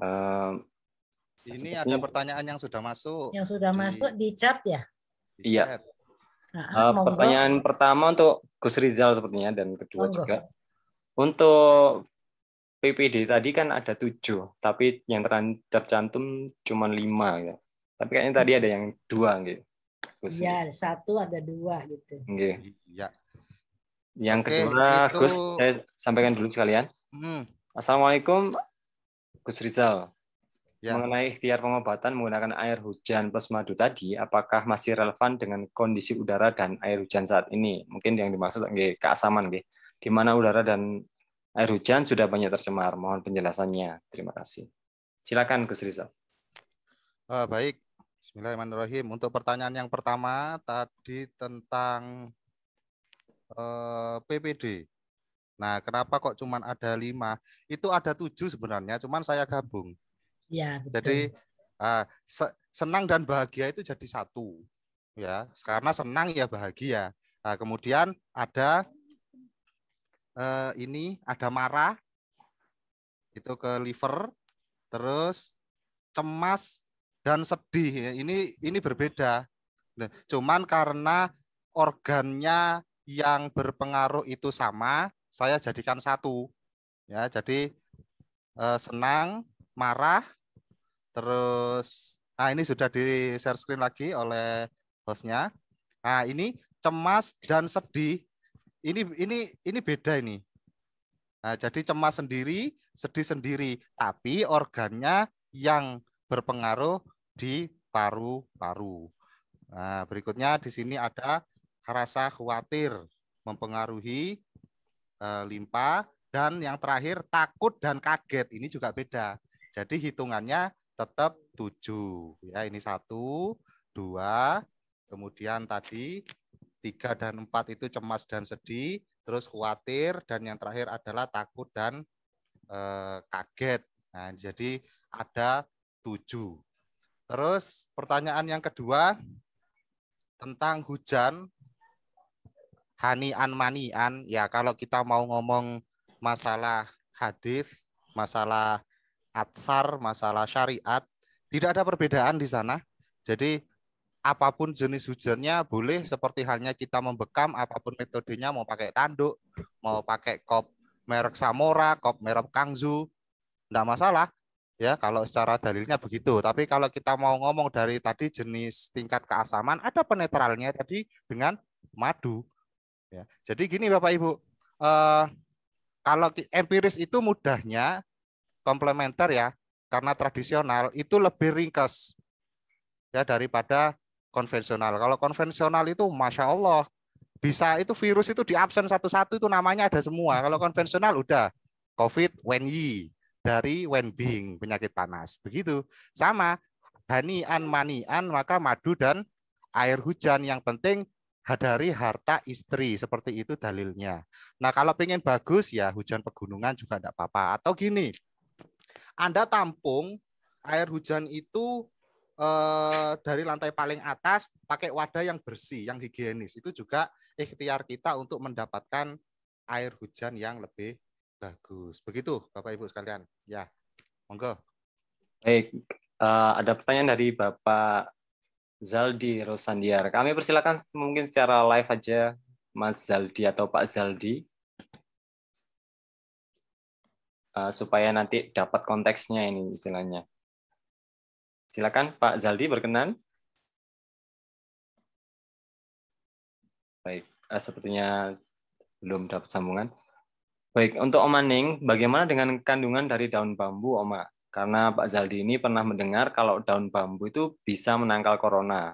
Uh, ini ada pertanyaan yang sudah masuk. Yang sudah di... masuk di chat ya? iya. uh, pertanyaan pertama untuk Gus Rizal sepertinya dan kedua monggo. juga. Untuk PPD tadi kan ada tujuh, tapi yang tercantum cuma lima. Ya. Tapi kayaknya tadi ada yang dua gitu. Iya, satu ada dua gitu. Okay. Ya. Yang Oke, kedua, itu... Gus, saya sampaikan dulu sekalian. Hmm. Assalamualaikum. Gus Rizal, ya. mengenai ikhtiar pengobatan menggunakan air hujan plus madu tadi, apakah masih relevan dengan kondisi udara dan air hujan saat ini? Mungkin yang dimaksud nge, keasaman nge. di mana udara dan air hujan sudah banyak tercemar. Mohon penjelasannya. Terima kasih. Silakan Gus Rizal. Uh, baik. Bismillahirrahmanirrahim. Untuk pertanyaan yang pertama tadi tentang uh, eh, PPD Nah, kenapa kok cuma ada lima? Itu ada tujuh sebenarnya, cuman saya gabung. Ya, betul. Jadi uh, senang dan bahagia itu jadi satu, ya. Karena senang ya bahagia. Nah, kemudian ada uh, ini, ada marah, itu ke liver, terus cemas dan sedih. Ini ini berbeda. Nah, cuman karena organnya yang berpengaruh itu sama, saya jadikan satu. Ya, jadi eh, senang, marah, terus nah ini sudah di share screen lagi oleh bosnya Nah, ini cemas dan sedih. Ini ini ini beda ini. Nah, jadi cemas sendiri, sedih sendiri, tapi organnya yang berpengaruh di paru-paru. Nah, berikutnya di sini ada rasa khawatir mempengaruhi Eh, limpa dan yang terakhir takut dan kaget ini juga beda. Jadi hitungannya tetap tujuh ya ini satu dua kemudian tadi tiga dan empat itu cemas dan sedih terus khawatir dan yang terakhir adalah takut dan e, kaget nah jadi ada tujuh terus pertanyaan yang kedua tentang hujan hani an mani an ya kalau kita mau ngomong masalah hadis, masalah atsar, masalah syariat, tidak ada perbedaan di sana. Jadi apapun jenis hujannya boleh seperti halnya kita membekam apapun metodenya mau pakai tanduk, mau pakai kop merek Samora, kop merek Kangzu, tidak masalah. Ya, kalau secara dalilnya begitu. Tapi kalau kita mau ngomong dari tadi jenis tingkat keasaman, ada penetralnya tadi dengan madu. Ya. Jadi gini Bapak Ibu, eh, kalau empiris itu mudahnya komplementer ya, karena tradisional itu lebih ringkas ya daripada konvensional. Kalau konvensional itu masya Allah bisa itu virus itu di absen satu-satu itu namanya ada semua. Kalau konvensional udah COVID ye dari being penyakit panas begitu sama an mani an maka madu dan air hujan yang penting Hadari harta istri seperti itu dalilnya. Nah kalau pengen bagus ya hujan pegunungan juga tidak apa-apa. Atau gini, anda tampung air hujan itu eh, dari lantai paling atas pakai wadah yang bersih, yang higienis. Itu juga ikhtiar kita untuk mendapatkan air hujan yang lebih bagus. Begitu Bapak Ibu sekalian. Ya, monggo. Baik, uh, ada pertanyaan dari Bapak Zaldi Rosandiar. Kami persilakan mungkin secara live aja Mas Zaldi atau Pak Zaldi eh, supaya nanti dapat konteksnya ini istilahnya. Silakan Pak Zaldi berkenan. Baik, eh, sepertinya belum dapat sambungan. Baik, untuk Omaning, bagaimana dengan kandungan dari daun bambu, Oma? Karena Pak Zaldi ini pernah mendengar kalau daun bambu itu bisa menangkal corona.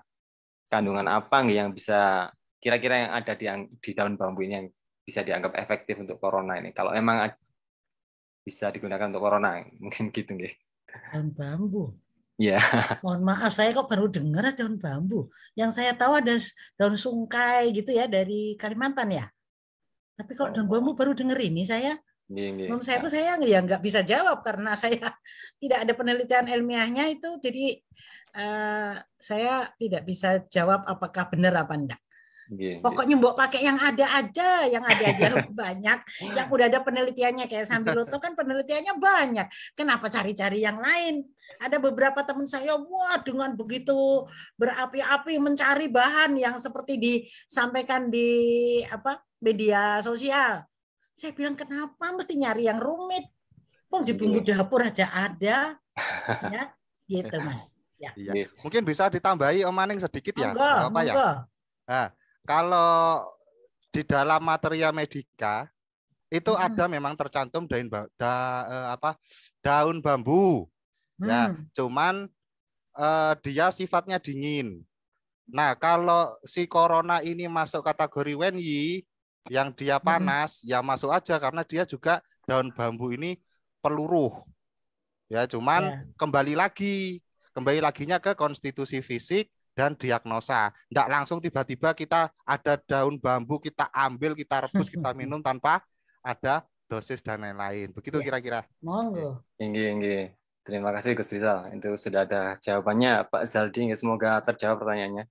Kandungan apa yang bisa kira-kira yang ada di, di daun bambu ini yang bisa dianggap efektif untuk corona ini? Kalau emang bisa digunakan untuk corona, mungkin gitu nggih. Daun bambu. Ya. Yeah. Mohon maaf, saya kok baru dengar daun bambu. Yang saya tahu ada daun sungkai gitu ya dari Kalimantan ya. Tapi kalau oh. daun bambu baru dengar ini saya. Iya, iya. Menurut saya pun nah. saya ya nggak bisa jawab karena saya tidak ada penelitian ilmiahnya itu, jadi uh, saya tidak bisa jawab apakah benar apa enggak. Gini. Iya, Pokoknya mbok pakai yang ada aja, yang ada aja banyak, yang udah ada penelitiannya kayak sambil loto kan penelitiannya banyak. Kenapa cari-cari yang lain? Ada beberapa teman saya, wah dengan begitu berapi-api mencari bahan yang seperti disampaikan di apa media sosial. Saya bilang kenapa mesti nyari yang rumit? Pong di bumbu iya. dapur aja ada. ya, gitu Mas. Ya. Iya. iya. Mungkin bisa ditambahi Om Aning sedikit ya. Enggak, apa enggak. ya? Nah, kalau di dalam material medika itu hmm. ada memang tercantum daun da, eh, apa daun bambu. Ya, hmm. Ya, cuman eh, dia sifatnya dingin. Nah, kalau si corona ini masuk kategori wenyi, yang dia panas hmm. ya masuk aja karena dia juga daun bambu ini peluruh. Ya, cuman ya. kembali lagi, kembali laginya ke konstitusi fisik dan diagnosa. Tidak langsung tiba-tiba kita ada daun bambu kita ambil, kita rebus, kita minum tanpa ada dosis dan lain-lain. Begitu ya. kira-kira. Ya. Monggo. Tinggi, tinggi. Terima kasih Gus Rizal. Itu sudah ada jawabannya Pak Zaldi. Semoga terjawab pertanyaannya.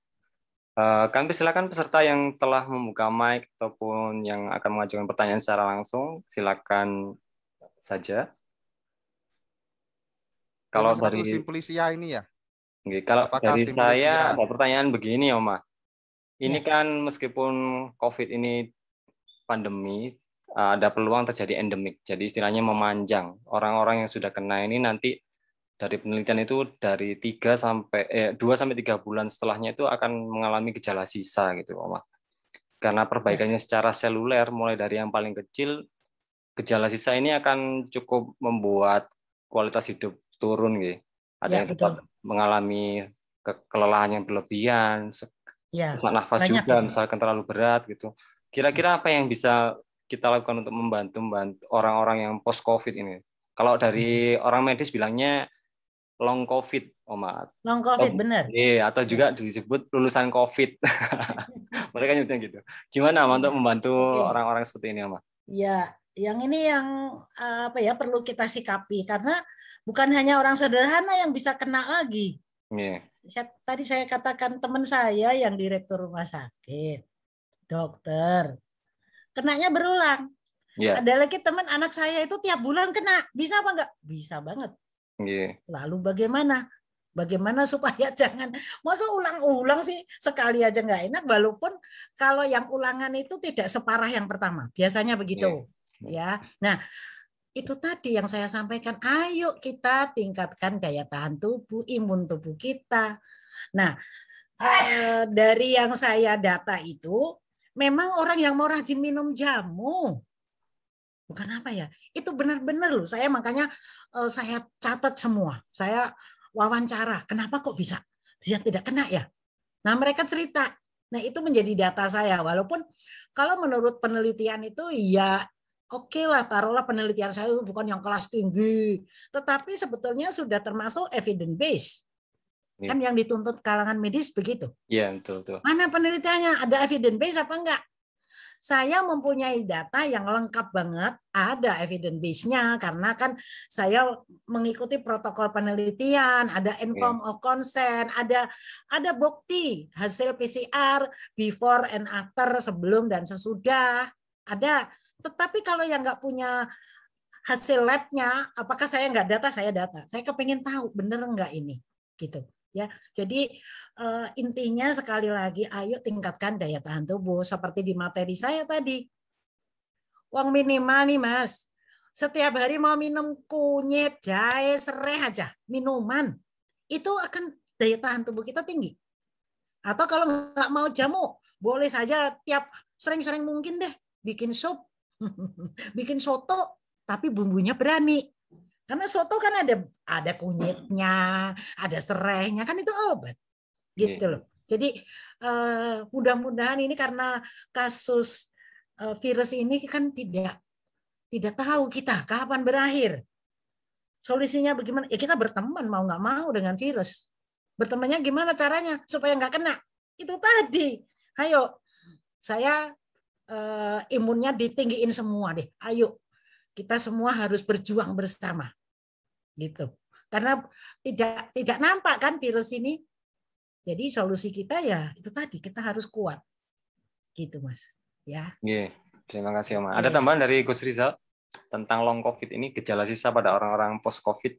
Eh, kami silakan peserta yang telah membuka mic ataupun yang akan mengajukan pertanyaan secara langsung, silakan saja. Kalau Karena dari simplisia ya ini ya. Okay, kalau Apakah dari saya ya? ada pertanyaan begini, Oma. Ini ya. kan meskipun COVID ini pandemi, eh, ada peluang terjadi endemik. Jadi istilahnya memanjang. Orang-orang yang sudah kena ini nanti dari penelitian itu dari 3 sampai eh 2 sampai 3 bulan setelahnya itu akan mengalami gejala sisa gitu, Oma. Karena perbaikannya secara seluler mulai dari yang paling kecil gejala sisa ini akan cukup membuat kualitas hidup turun gitu. Ada ya, yang betul. mengalami ke kelelahan yang berlebihan, ya, nafas juga kan. misalkan terlalu berat gitu. Kira-kira apa yang bisa kita lakukan untuk membantu orang-orang yang post covid ini? Kalau dari hmm. orang medis bilangnya long covid Omat. Long covid atau, benar. Iya, atau juga disebut lulusan covid. Mereka nyebutnya gitu. Gimana Om, untuk membantu orang-orang okay. seperti ini Omat? Ya, yang ini yang eh, apa ya perlu kita sikapi karena bukan hanya orang sederhana yang bisa kena lagi. Yeah. tadi saya katakan teman saya yang direktur rumah sakit, dokter, kenanya berulang. Yeah. Ada lagi teman anak saya itu tiap bulan kena, bisa apa enggak? Bisa banget. Yeah. Lalu bagaimana? Bagaimana supaya jangan masa ulang-ulang sih sekali aja nggak enak walaupun kalau yang ulangan itu tidak separah yang pertama. Biasanya begitu. Yeah. Ya. Nah, itu tadi yang saya sampaikan, ayo kita tingkatkan daya tahan tubuh, imun tubuh kita. Nah, eh, dari yang saya data itu memang orang yang mau rajin minum jamu bukan apa ya itu benar-benar loh saya makanya uh, saya catat semua saya wawancara kenapa kok bisa dia tidak kena ya nah mereka cerita nah itu menjadi data saya walaupun kalau menurut penelitian itu ya oke okay lah taruhlah penelitian saya bukan yang kelas tinggi tetapi sebetulnya sudah termasuk evidence base. Iya. kan yang dituntut kalangan medis begitu. Iya betul betul. Mana penelitiannya ada evidence base apa enggak? saya mempunyai data yang lengkap banget, ada evidence base-nya karena kan saya mengikuti protokol penelitian, ada iya. inform of consent, ada ada bukti hasil PCR before and after sebelum dan sesudah, ada. Tetapi kalau yang nggak punya hasil labnya, apakah saya nggak data, saya data. Saya kepengen tahu bener nggak ini, gitu ya. Jadi uh, intinya sekali lagi ayo tingkatkan daya tahan tubuh seperti di materi saya tadi. Uang minimal nih Mas. Setiap hari mau minum kunyit, jahe, serai aja, minuman. Itu akan daya tahan tubuh kita tinggi. Atau kalau nggak mau jamu, boleh saja tiap sering-sering mungkin deh bikin sup, bikin soto, tapi bumbunya berani. Karena soto kan ada ada kunyitnya, ada serainya kan itu obat. Iya. Gitu loh. Jadi uh, mudah-mudahan ini karena kasus uh, virus ini kan tidak tidak tahu kita kapan berakhir. Solusinya bagaimana? Ya kita berteman mau nggak mau dengan virus. Bertemannya gimana caranya supaya nggak kena? Itu tadi. Ayo, saya uh, imunnya ditinggiin semua deh. Ayo kita semua harus berjuang bersama. Gitu. Karena tidak tidak nampak kan virus ini. Jadi solusi kita ya itu tadi kita harus kuat. Gitu, Mas. Ya. Yeah. Terima kasih, Oma. Ada tambahan dari Gus Rizal tentang long COVID ini gejala sisa pada orang-orang post COVID?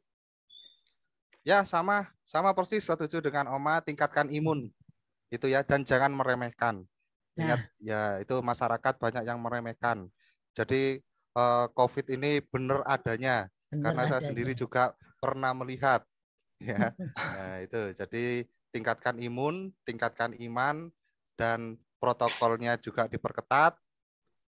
Ya, sama sama persis setuju dengan Oma, tingkatkan imun. Itu ya dan jangan meremehkan. Nah. Ingat nah. ya itu masyarakat banyak yang meremehkan. Jadi uh, COVID ini benar adanya bener karena adanya. saya sendiri juga pernah melihat ya. Nah, itu. Jadi tingkatkan imun, tingkatkan iman dan protokolnya juga diperketat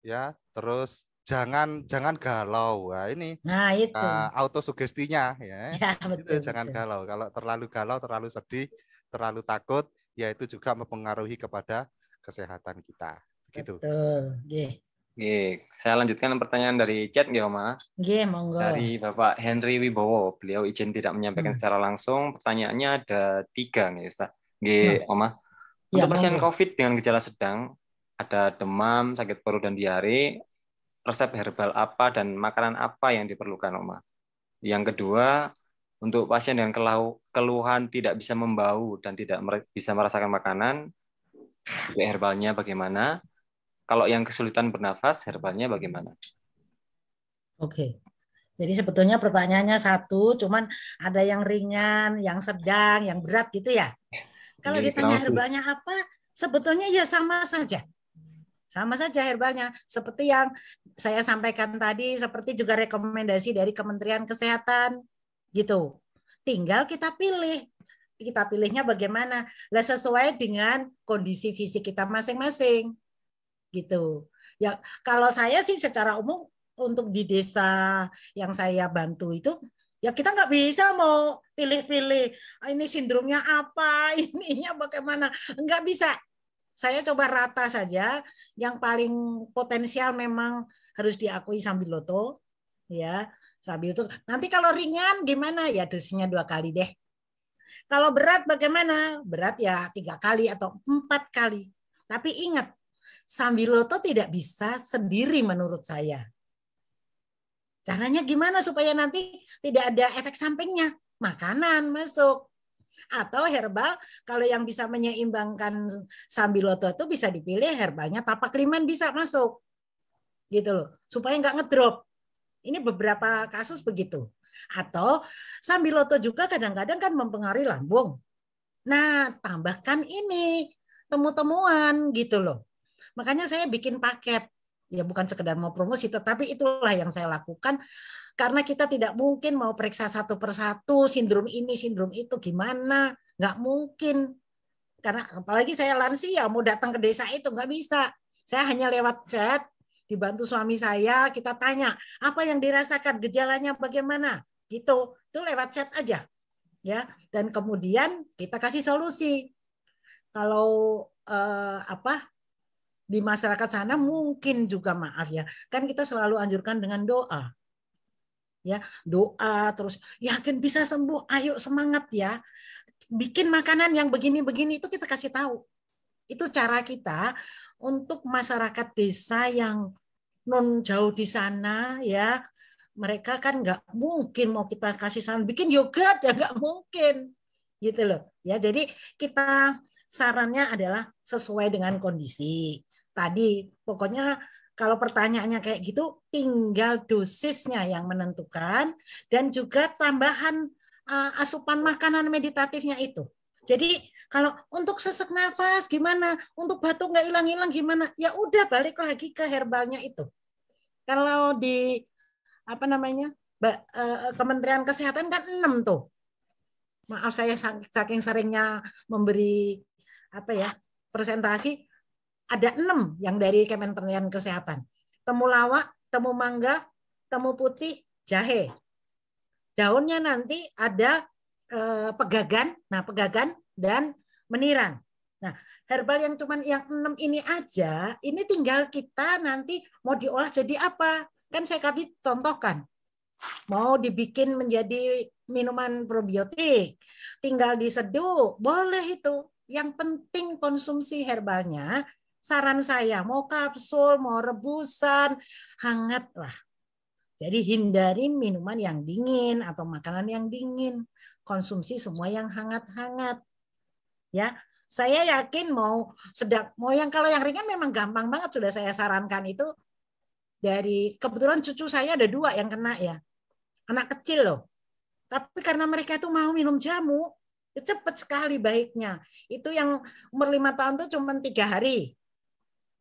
ya. Terus jangan jangan galau. Nah, ini nah, itu. Uh, autosugestinya ya. ya betul, itu, betul. jangan galau. Kalau terlalu galau, terlalu sedih, terlalu takut, ya itu juga mempengaruhi kepada kesehatan kita. gitu. Betul. Yeah. Oke, saya lanjutkan pertanyaan dari chat ya, Ma. Iya, monggo. Dari Bapak Henry Wibowo, beliau izin tidak menyampaikan hmm. secara langsung. Pertanyaannya ada tiga, nih, Ustaz. Iya, hmm. Oma. Untuk ya, pasien COVID dengan gejala sedang, ada demam, sakit perut dan diare, resep herbal apa dan makanan apa yang diperlukan, Oma? Yang kedua, untuk pasien dengan keluhan tidak bisa membau dan tidak bisa merasakan makanan, herbalnya bagaimana? Kalau yang kesulitan bernafas, herbalnya bagaimana? Oke. Jadi sebetulnya pertanyaannya satu, cuman ada yang ringan, yang sedang, yang berat gitu ya. Kalau Jadi, iya, ditanya herbalnya apa, sebetulnya ya sama saja. Sama saja herbalnya. Seperti yang saya sampaikan tadi, seperti juga rekomendasi dari Kementerian Kesehatan gitu. Tinggal kita pilih kita pilihnya bagaimana lah sesuai dengan kondisi fisik kita masing-masing gitu. Ya kalau saya sih secara umum untuk di desa yang saya bantu itu ya kita nggak bisa mau pilih-pilih ah, ini sindromnya apa ininya bagaimana nggak bisa saya coba rata saja yang paling potensial memang harus diakui sambil loto ya sambil itu nanti kalau ringan gimana ya dosisnya dua kali deh kalau berat bagaimana berat ya tiga kali atau empat kali tapi ingat Sambiloto tidak bisa sendiri menurut saya. Caranya gimana supaya nanti tidak ada efek sampingnya? Makanan masuk, atau herbal kalau yang bisa menyeimbangkan sambiloto itu bisa dipilih herbalnya tapak liman bisa masuk gitu loh supaya nggak ngedrop ini beberapa kasus begitu atau sambiloto juga kadang-kadang kan mempengaruhi lambung nah tambahkan ini temu-temuan gitu loh Makanya saya bikin paket ya bukan sekedar mau promosi tetapi itulah yang saya lakukan karena kita tidak mungkin mau periksa satu persatu sindrom ini sindrom itu gimana nggak mungkin karena apalagi saya lansia ya, mau datang ke desa itu nggak bisa saya hanya lewat chat dibantu suami saya kita tanya apa yang dirasakan gejalanya bagaimana gitu itu lewat chat aja ya dan kemudian kita kasih solusi kalau eh, apa di masyarakat sana mungkin juga maaf ya kan kita selalu anjurkan dengan doa ya doa terus yakin bisa sembuh ayo semangat ya bikin makanan yang begini-begini itu kita kasih tahu itu cara kita untuk masyarakat desa yang non jauh di sana ya mereka kan nggak mungkin mau kita kasih saran bikin yogurt ya nggak mungkin gitu loh ya jadi kita sarannya adalah sesuai dengan kondisi tadi pokoknya kalau pertanyaannya kayak gitu tinggal dosisnya yang menentukan dan juga tambahan uh, asupan makanan meditatifnya itu. Jadi kalau untuk sesak nafas gimana, untuk batuk nggak hilang-hilang gimana, ya udah balik lagi ke herbalnya itu. Kalau di apa namanya eh, Kementerian Kesehatan kan enam tuh. Maaf saya saking seringnya memberi apa ya presentasi ada enam yang dari Kementerian Kesehatan. Temulawak, temu mangga, temu putih, jahe. Daunnya nanti ada eh, pegagan, nah pegagan dan menirang. Nah, herbal yang cuman yang enam ini aja, ini tinggal kita nanti mau diolah jadi apa? Kan saya tadi contohkan. Mau dibikin menjadi minuman probiotik, tinggal diseduh, boleh itu. Yang penting konsumsi herbalnya saran saya, mau kapsul, mau rebusan, hangat lah. Jadi hindari minuman yang dingin atau makanan yang dingin. Konsumsi semua yang hangat-hangat. Ya, saya yakin mau sedang mau yang kalau yang ringan memang gampang banget sudah saya sarankan itu dari kebetulan cucu saya ada dua yang kena ya. Anak kecil loh. Tapi karena mereka itu mau minum jamu, ya cepet sekali baiknya. Itu yang umur lima tahun tuh cuma tiga hari.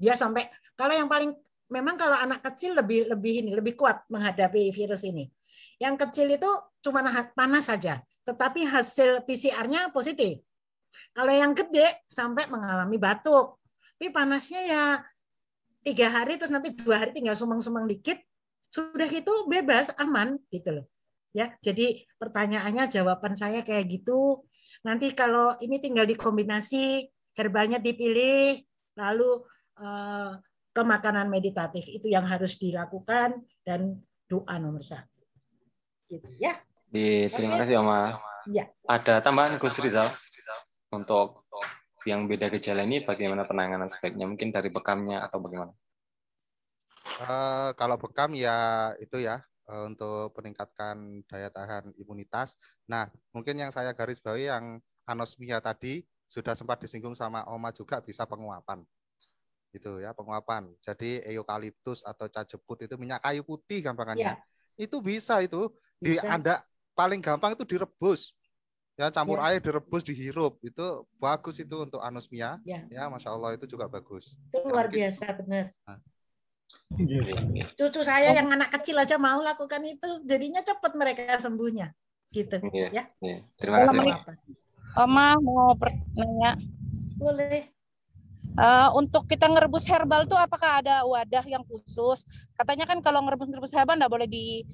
Dia sampai kalau yang paling memang kalau anak kecil lebih lebih ini lebih kuat menghadapi virus ini. Yang kecil itu cuma nah, panas saja, tetapi hasil PCR-nya positif. Kalau yang gede sampai mengalami batuk, tapi panasnya ya tiga hari terus nanti dua hari tinggal sumeng-sumeng dikit, sudah itu bebas aman gitu loh. Ya, jadi pertanyaannya jawaban saya kayak gitu. Nanti kalau ini tinggal dikombinasi herbalnya dipilih, lalu Eh, kemakanan meditatif itu yang harus dilakukan dan doa nomor satu. Gitu, ya. Di, terima kasih Oma. Ya. Ada tambahan Gus Rizal untuk yang beda gejala ini bagaimana penanganan sebaiknya mungkin dari bekamnya atau bagaimana? Uh, kalau bekam ya itu ya uh, untuk meningkatkan daya tahan imunitas. Nah mungkin yang saya garis bawahi yang anosmia tadi sudah sempat disinggung sama Oma juga bisa penguapan gitu ya penguapan. Jadi eukaliptus atau cajebut itu minyak kayu putih gampangannya. Ya. Itu bisa itu di Anda paling gampang itu direbus. Ya campur ya. air direbus dihirup itu bagus itu hmm. untuk anosmia. Ya, ya masya Allah itu juga bagus. Itu ya, luar mungkin. biasa benar. Nah. Cucu saya oh. yang anak kecil aja mau lakukan itu, jadinya cepat mereka sembuhnya, gitu. Iya, ya. ya. ya. Terima kasih. Oma mau bertanya. Boleh. Uh, untuk kita ngerebus herbal tuh apakah ada wadah yang khusus? Katanya kan kalau ngerebus-ngerebus herbal nggak boleh di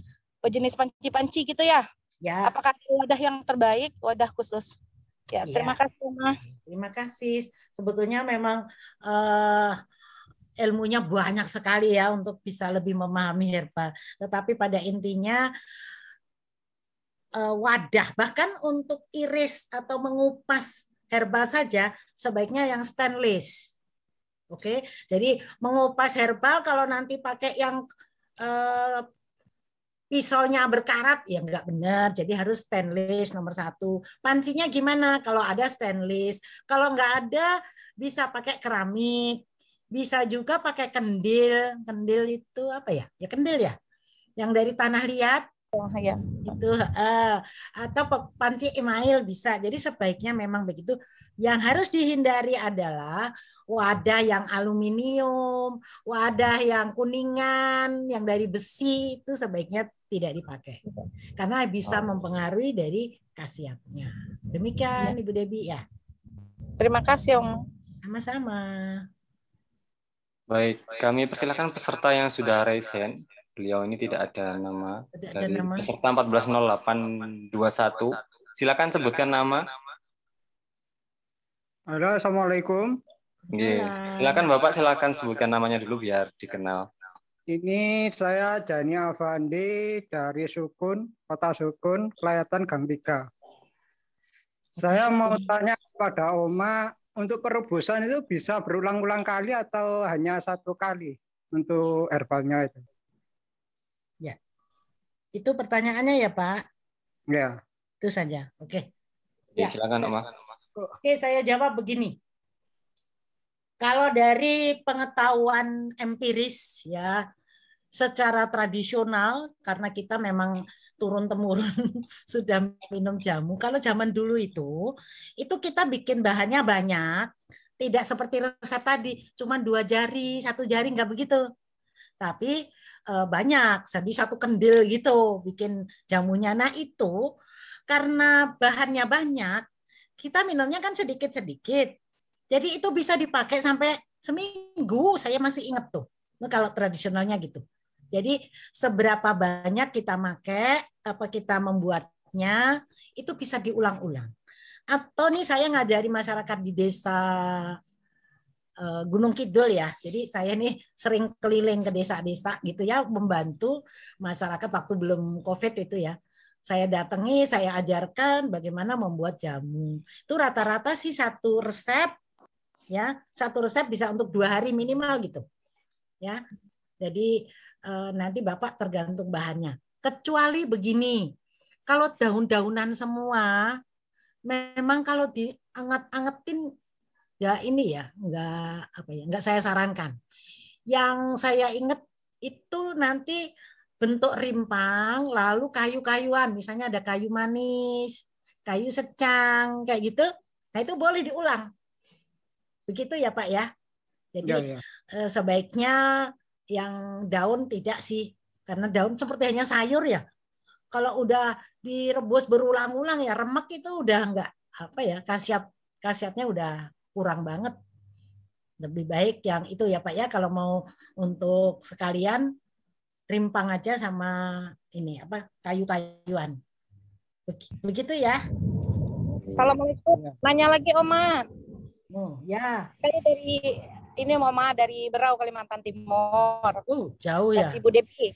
jenis panci-panci gitu ya? Ya. Apakah ada wadah yang terbaik, wadah khusus? Ya, ya. terima kasih, Ma. Terima kasih. Sebetulnya memang uh, ilmunya banyak sekali ya untuk bisa lebih memahami herbal. Tetapi pada intinya uh, wadah bahkan untuk iris atau mengupas Herbal saja, sebaiknya yang stainless. Oke, jadi mengupas herbal kalau nanti pakai yang eh, pisaunya berkarat ya nggak benar jadi harus stainless nomor satu pancinya gimana kalau ada stainless kalau nggak ada bisa pakai keramik bisa juga pakai kendil kendil itu apa ya ya kendil ya yang dari tanah liat Gitu, ya. Itu uh, atau panci email bisa. Jadi sebaiknya memang begitu. Yang harus dihindari adalah wadah yang aluminium, wadah yang kuningan, yang dari besi itu sebaiknya tidak dipakai. Karena bisa oh. mempengaruhi dari khasiatnya. Demikian ya. Ibu Debi ya. Terima kasih, Om. Sama-sama. Baik, kami persilakan peserta yang sudah raise hand beliau ini tidak ada nama tidak dari ada nama. peserta 140821. Silakan sebutkan nama. Halo, assalamualaikum. Yeah. Silakan Bapak silakan sebutkan namanya dulu biar dikenal. Ini saya Jani Avandi dari Sukun, Kota Sukun, Kelayatan Gang Tiga. Saya mau tanya kepada Oma, untuk perebusan itu bisa berulang-ulang kali atau hanya satu kali untuk herbalnya itu? Itu pertanyaannya ya Pak? Ya. Itu saja. Oke. Okay. Ya, ya, silakan Oma. Oke, saya jawab begini. Kalau dari pengetahuan empiris ya, secara tradisional karena kita memang turun temurun sudah minum jamu. Kalau zaman dulu itu, itu kita bikin bahannya banyak, tidak seperti resep tadi, cuma dua jari, satu jari nggak begitu. Tapi Eh, banyak jadi satu kendil gitu bikin jamunya nah itu karena bahannya banyak kita minumnya kan sedikit sedikit jadi itu bisa dipakai sampai seminggu saya masih inget tuh kalau tradisionalnya gitu jadi seberapa banyak kita pakai apa kita membuatnya itu bisa diulang-ulang atau nih saya ngajari masyarakat di desa Eh, Gunung Kidul ya. Jadi saya nih sering keliling ke desa-desa gitu ya membantu masyarakat waktu belum Covid itu ya. Saya datangi, saya ajarkan bagaimana membuat jamu. Itu rata-rata sih satu resep ya, satu resep bisa untuk dua hari minimal gitu. Ya. Jadi eh, nanti Bapak tergantung bahannya. Kecuali begini. Kalau daun-daunan semua memang kalau diangat-angetin nggak ini ya nggak apa ya nggak saya sarankan yang saya ingat itu nanti bentuk rimpang lalu kayu-kayuan misalnya ada kayu manis kayu secang kayak gitu nah itu boleh diulang begitu ya pak ya jadi ya, ya. Eh, sebaiknya yang daun tidak sih karena daun seperti hanya sayur ya kalau udah direbus berulang-ulang ya remek itu udah nggak apa ya khasiat khasiatnya udah kurang banget. Lebih baik yang itu ya Pak ya kalau mau untuk sekalian rimpang aja sama ini apa kayu-kayuan. Begitu ya. kalau mau itu Nanya lagi Oma. Oh, ya. Saya dari ini Oma dari Berau Kalimantan Timur. Uh, jauh ya. Ibu Depi.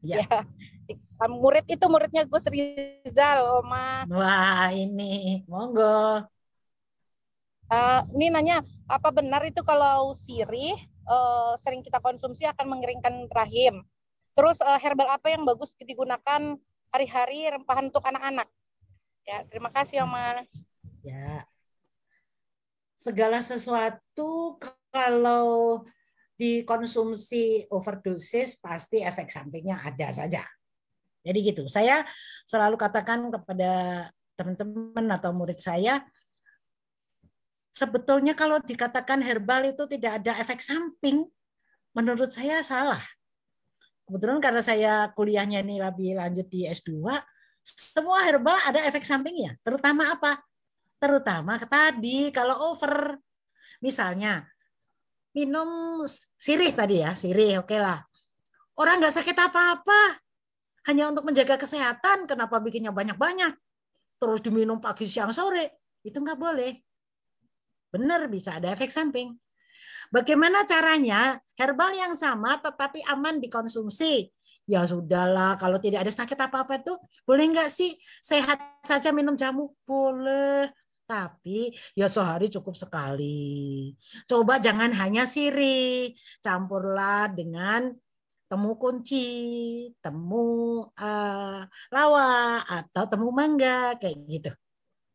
Ya. ya. Murid itu muridnya Gus Rizal, Oma. Wah, ini. Monggo. Eh, ini nanya apa benar itu kalau sirih uh, sering kita konsumsi akan mengeringkan rahim. Terus uh, herbal apa yang bagus digunakan hari-hari rempahan untuk anak-anak? Ya, terima kasih Oma. Ya. Segala sesuatu kalau dikonsumsi overdosis pasti efek sampingnya ada saja. Jadi gitu. Saya selalu katakan kepada teman-teman atau murid saya, sebetulnya kalau dikatakan herbal itu tidak ada efek samping, menurut saya salah. Kebetulan karena saya kuliahnya ini lebih lanjut di S2, semua herbal ada efek sampingnya. Terutama apa? Terutama tadi kalau over. Misalnya, minum sirih tadi ya, sirih oke okay lah. Orang nggak sakit apa-apa, hanya untuk menjaga kesehatan, kenapa bikinnya banyak-banyak? Terus diminum pagi, siang, sore, itu nggak boleh. Benar bisa ada efek samping. Bagaimana caranya herbal yang sama tetapi aman dikonsumsi? Ya sudahlah, kalau tidak ada sakit apa-apa tuh boleh nggak sih sehat saja minum jamu? Boleh, tapi ya sehari cukup sekali. Coba jangan hanya siri campurlah dengan temu kunci, temu uh, lawa atau temu mangga kayak gitu.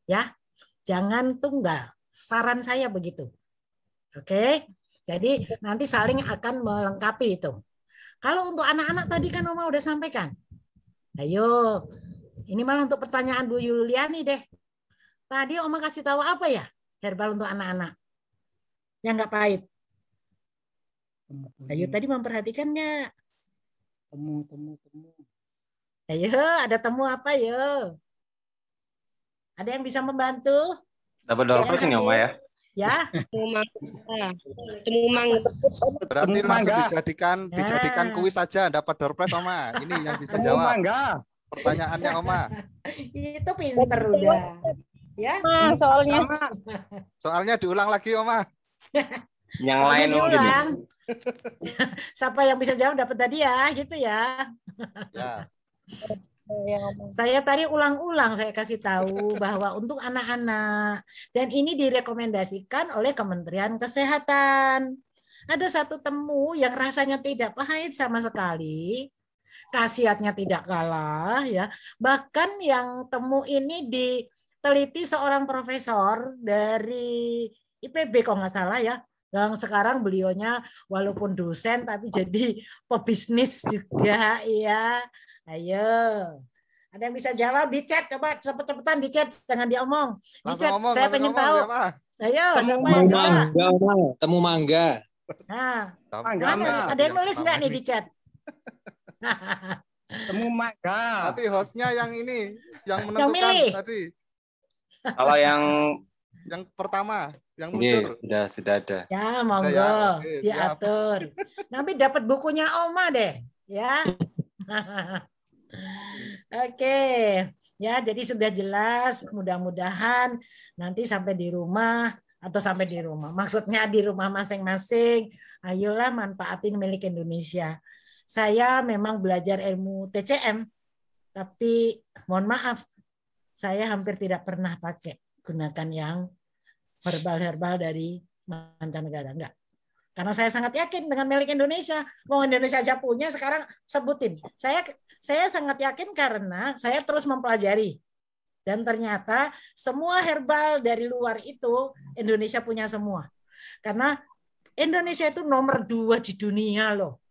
Ya. Jangan tunggal. Saran saya begitu. Oke. Jadi nanti saling akan melengkapi itu. Kalau untuk anak-anak tadi kan Oma udah sampaikan. Ayo, ini malah untuk pertanyaan Bu Yuliani deh. Tadi Oma kasih tahu apa ya herbal untuk anak-anak? Yang nggak pahit. Ayo tadi memperhatikan nggak? Temu, temu, temu. Ayo, ada temu apa yo? Ada yang bisa membantu? Dapat door person ya, Oma ya, ya? Ya. ya Temu mangga. Berarti masih dijadikan ya. dijadikan kuis saja dapat door prize, Oma. Ini yang bisa jawab. Temu mangga. Pertanyaannya, Oma. Itu pinter udah. Ya. Ma, ah, soalnya. Soalnya diulang lagi, Oma. yang lain diulang. Siapa yang bisa jawab dapat tadi ya, gitu ya. Ya. Iya, saya tadi ulang-ulang saya kasih tahu bahwa untuk anak-anak dan ini direkomendasikan oleh Kementerian Kesehatan. Ada satu temu yang rasanya tidak pahit sama sekali, khasiatnya tidak kalah ya. Bahkan yang temu ini diteliti seorang profesor dari IPB kalau nggak salah ya. Dan sekarang beliaunya walaupun dosen tapi jadi pebisnis juga ya. Ayo. Ada yang bisa jawab di chat coba cepet-cepetan di chat jangan diomong. Di chat omong, saya pengen tahu. Siapa? Ya, Ayo, temu siapa yang bisa? Mangga, temu mangga. Nah, mangga, ada, ada yang nulis nggak nih di chat? temu mangga. Nanti hostnya yang ini yang menentukan yang milih. tadi. Kalau yang yang pertama yang muncul ini sudah sudah ada. Ya, ya monggo ya, ya, diatur. Nanti dapat bukunya Oma deh, ya. Oke, ya jadi sudah jelas. Mudah-mudahan nanti sampai di rumah atau sampai di rumah. Maksudnya di rumah masing-masing. Ayolah manfaatin milik Indonesia. Saya memang belajar ilmu TCM, tapi mohon maaf, saya hampir tidak pernah pakai gunakan yang herbal-herbal dari mancanegara. Enggak, karena saya sangat yakin dengan milik Indonesia, mau Indonesia aja punya sekarang sebutin. Saya saya sangat yakin karena saya terus mempelajari dan ternyata semua herbal dari luar itu Indonesia punya semua. Karena Indonesia itu nomor dua di dunia loh.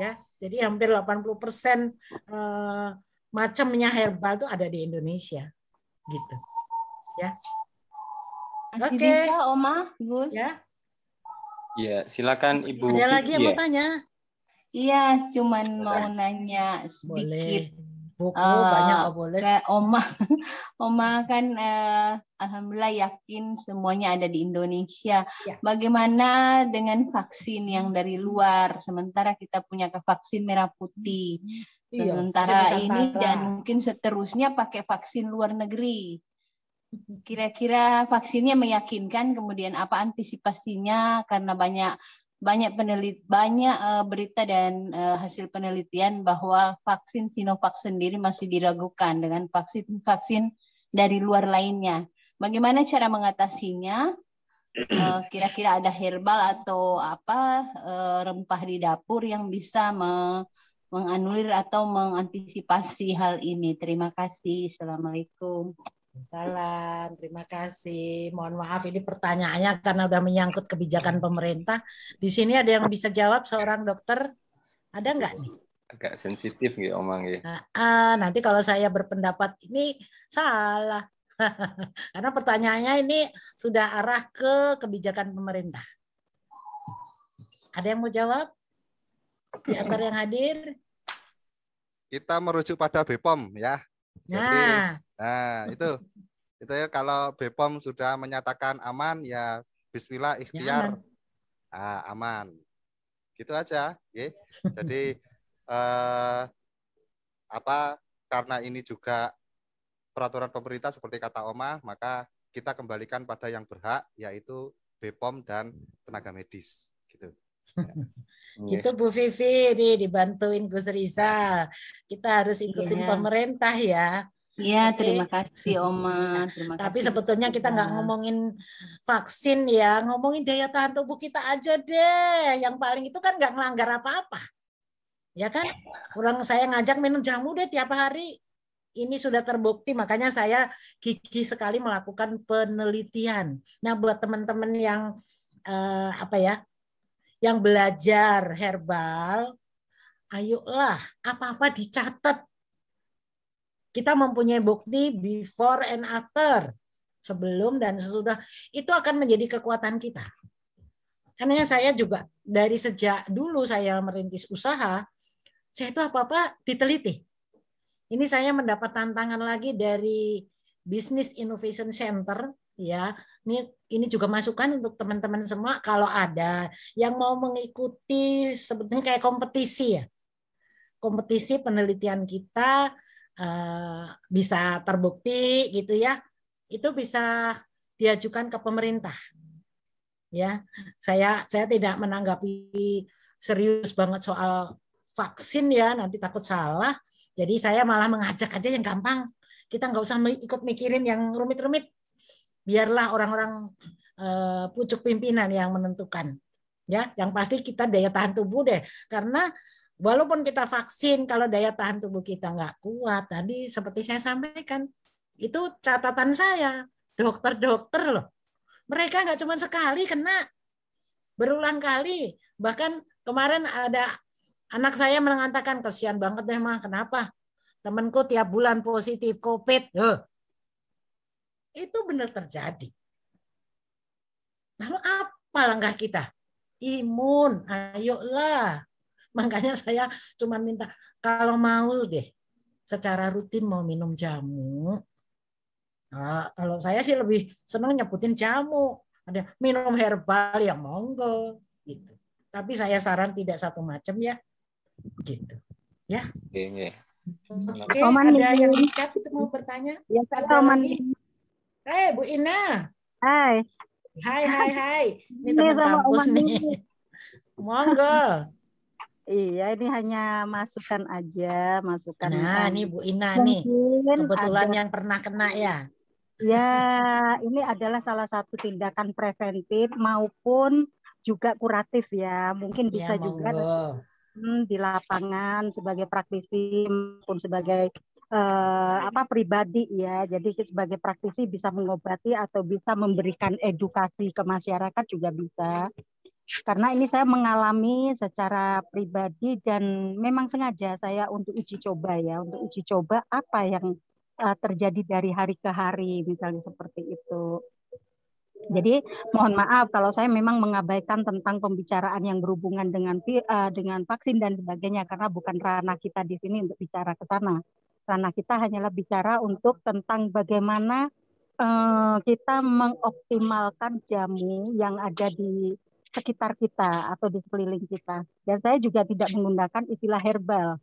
Ya, jadi hampir 80 persen eh, macamnya herbal itu ada di Indonesia, gitu. Ya. Oke. Okay. Oma, Gus. Ya. Iya, silakan Ibu. Ada Vicky, lagi yang mau ya. tanya? Iya, cuman mau nanya sedikit. Boleh. Buku uh, banyak boleh. Kayak Oma, Oma kan uh, alhamdulillah yakin semuanya ada di Indonesia. Ya. Bagaimana dengan vaksin yang dari luar? Sementara kita punya ke vaksin merah putih. Iya, sementara ini dan mungkin seterusnya pakai vaksin luar negeri. Kira-kira vaksinnya meyakinkan, kemudian apa antisipasinya karena banyak banyak penelit banyak uh, berita dan uh, hasil penelitian bahwa vaksin Sinovac sendiri masih diragukan dengan vaksin vaksin dari luar lainnya. Bagaimana cara mengatasinya? Uh, kira-kira ada herbal atau apa uh, rempah di dapur yang bisa me menganulir atau mengantisipasi hal ini. Terima kasih. Assalamualaikum. Salam, terima kasih. Mohon maaf ini pertanyaannya karena sudah menyangkut kebijakan pemerintah. Di sini ada yang bisa jawab seorang dokter? Ada nggak nih? Agak sensitif gitu omang ya. Nah, nanti kalau saya berpendapat ini salah. karena pertanyaannya ini sudah arah ke kebijakan pemerintah. Ada yang mau jawab? Di antara yang hadir? Kita merujuk pada BPOM ya. Nah, nah itu itu ya kalau BPOM sudah menyatakan aman ya Bismillah ikhtiar ya, aman. Ah, aman. Gitu aja, ya. Jadi eh, apa karena ini juga peraturan pemerintah seperti kata Oma, maka kita kembalikan pada yang berhak yaitu BPOM dan tenaga medis. Iya. itu Bu Vivi nih dibantuin Gus Rizal. Kita harus ikutin yeah. pemerintah ya. Iya, yeah, terima kasih Oma. Iya. Terima Tapi kasih. sebetulnya kita nggak ngomongin vaksin ya, ngomongin daya tahan tubuh kita aja deh. Yang paling itu kan nggak melanggar apa-apa. Ya kan? kurang saya ngajak minum jamu deh tiap hari. Ini sudah terbukti, makanya saya gigi sekali melakukan penelitian. Nah, buat teman-teman yang eh, apa ya yang belajar herbal, ayolah apa-apa dicatat. Kita mempunyai bukti before and after, sebelum dan sesudah. Itu akan menjadi kekuatan kita. Karena saya juga dari sejak dulu saya merintis usaha, saya itu apa-apa diteliti. Ini saya mendapat tantangan lagi dari Business Innovation Center ya ini ini juga masukan untuk teman-teman semua kalau ada yang mau mengikuti sebetulnya kayak kompetisi ya. Kompetisi penelitian kita uh, bisa terbukti gitu ya. Itu bisa diajukan ke pemerintah. Ya, saya saya tidak menanggapi serius banget soal vaksin ya, nanti takut salah. Jadi saya malah mengajak aja yang gampang. Kita nggak usah ikut mikirin yang rumit-rumit biarlah orang-orang eh, pucuk pimpinan yang menentukan. Ya, yang pasti kita daya tahan tubuh deh, karena walaupun kita vaksin, kalau daya tahan tubuh kita nggak kuat, tadi seperti saya sampaikan, itu catatan saya, dokter-dokter loh, mereka nggak cuma sekali kena, berulang kali, bahkan kemarin ada anak saya mengatakan kesian banget deh mah, kenapa? Temanku tiap bulan positif COVID itu benar terjadi. Lalu apa langkah kita? Imun, ayolah. Makanya saya cuma minta, kalau mau deh, secara rutin mau minum jamu, Nah, kalau saya sih lebih senang nyebutin jamu. Ada minum herbal yang monggo gitu. Tapi saya saran tidak satu macam ya. Gitu. Ya. Oke. Ya. Okay, Oman ada yang di chat itu mau bertanya? Ya, Roman. Hai Bu Ina. Hai. Hai, hai, hai. Ini, teman kampus nih. Monggo. Iya, ini hanya masukan aja, masukan. Nah, yang... ini Bu Ina Mungkin nih. Kebetulan ada... yang pernah kena ya. Ya, ini adalah salah satu tindakan preventif maupun juga kuratif ya. Mungkin iya, bisa ya, juga hmm, di lapangan sebagai praktisi maupun sebagai eh, apa pribadi ya. Jadi sebagai praktisi bisa mengobati atau bisa memberikan edukasi ke masyarakat juga bisa. Karena ini saya mengalami secara pribadi dan memang sengaja saya untuk uji coba ya, untuk uji coba apa yang eh, terjadi dari hari ke hari misalnya seperti itu. Jadi mohon maaf kalau saya memang mengabaikan tentang pembicaraan yang berhubungan dengan uh, dengan vaksin dan sebagainya karena bukan ranah kita di sini untuk bicara ke sana karena kita hanyalah bicara untuk tentang bagaimana uh, kita mengoptimalkan jamu yang ada di sekitar kita atau di sekeliling kita. Dan saya juga tidak menggunakan istilah herbal.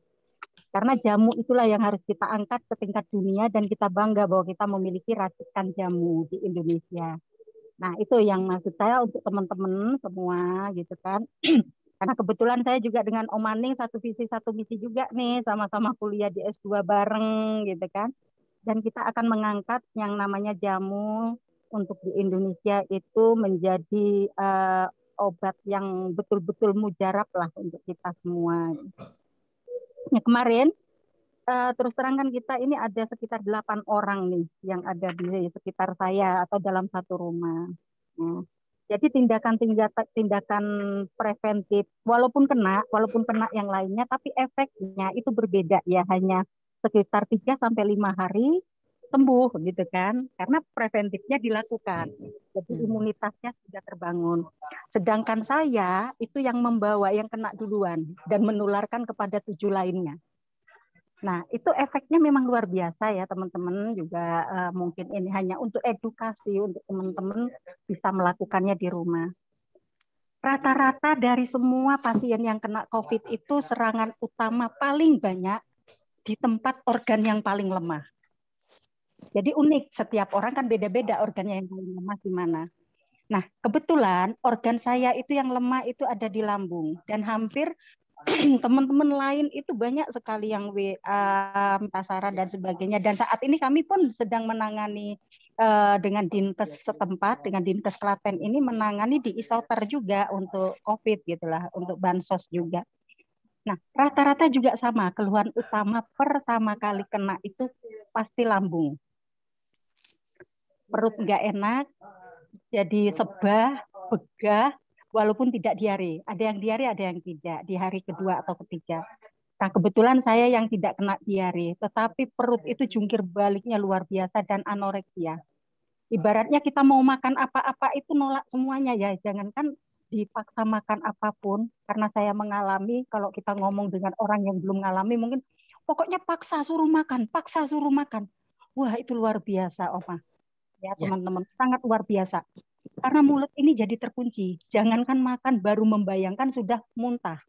Karena jamu itulah yang harus kita angkat ke tingkat dunia dan kita bangga bahwa kita memiliki racikan jamu di Indonesia. Nah, itu yang maksud saya untuk teman-teman semua gitu kan. Karena kebetulan saya juga dengan Om Maning satu visi satu misi juga nih, sama-sama kuliah di S2 bareng gitu kan. Dan kita akan mengangkat yang namanya jamu untuk di Indonesia itu menjadi uh, obat yang betul-betul mujarab lah untuk kita semua. Ya, kemarin uh, terus terang kan kita ini ada sekitar delapan orang nih yang ada di sekitar saya atau dalam satu rumah. Nah, jadi tindakan-tindakan preventif, walaupun kena, walaupun kena yang lainnya, tapi efeknya itu berbeda ya, hanya sekitar 3 sampai lima hari sembuh gitu kan, karena preventifnya dilakukan. Jadi hmm. imunitasnya sudah terbangun. Sedangkan saya itu yang membawa yang kena duluan dan menularkan kepada tujuh lainnya. Nah, itu efeknya memang luar biasa ya teman-teman juga uh, mungkin ini hanya untuk edukasi untuk teman-teman bisa melakukannya di rumah. Rata-rata dari semua pasien yang kena COVID itu serangan utama paling banyak di tempat organ yang paling lemah. Jadi unik, setiap orang kan beda-beda organnya yang paling lemah di mana. Nah, kebetulan organ saya itu yang lemah itu ada di lambung dan hampir teman-teman lain itu banyak sekali yang WA, minta saran dan sebagainya. Dan saat ini kami pun sedang menangani uh, dengan dinkes setempat, dengan dinkes Klaten ini menangani di isoter juga untuk COVID gitulah, untuk bansos juga. Nah, rata-rata juga sama. Keluhan utama pertama kali kena itu pasti lambung. Perut nggak enak, jadi sebah, begah, walaupun tidak diare. Ada yang diare, ada yang tidak di hari kedua atau ketiga. Nah, kebetulan saya yang tidak kena diare, tetapi perut itu jungkir baliknya luar biasa dan anoreksia. Ibaratnya kita mau makan apa-apa itu nolak semuanya ya, jangankan dipaksa makan apapun karena saya mengalami kalau kita ngomong dengan orang yang belum mengalami mungkin pokoknya paksa suruh makan, paksa suruh makan. Wah, itu luar biasa, Oma. Ya, ya. teman-teman, ya. sangat luar biasa. Karena mulut ini jadi terkunci. Jangankan makan baru membayangkan sudah muntah.